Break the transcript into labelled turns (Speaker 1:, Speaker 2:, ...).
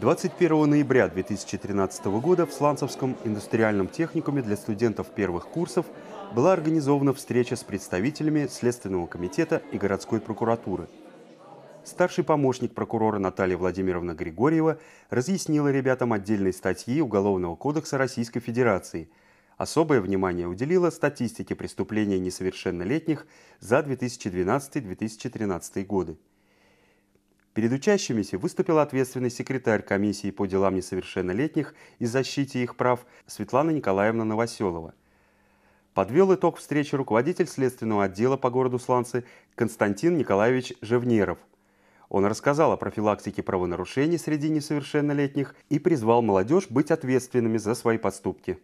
Speaker 1: 21 ноября 2013 года в Сланцевском индустриальном техникуме для студентов первых курсов была организована встреча с представителями Следственного комитета и городской прокуратуры. Старший помощник прокурора Наталья Владимировна Григорьева разъяснила ребятам отдельные статьи Уголовного кодекса Российской Федерации. Особое внимание уделила статистике преступлений несовершеннолетних за 2012-2013 годы. Перед учащимися выступил ответственный секретарь комиссии по делам несовершеннолетних и защите их прав Светлана Николаевна Новоселова. Подвел итог встречи руководитель следственного отдела по городу Сланцы Константин Николаевич Жевнеров. Он рассказал о профилактике правонарушений среди несовершеннолетних и призвал молодежь быть ответственными за свои поступки.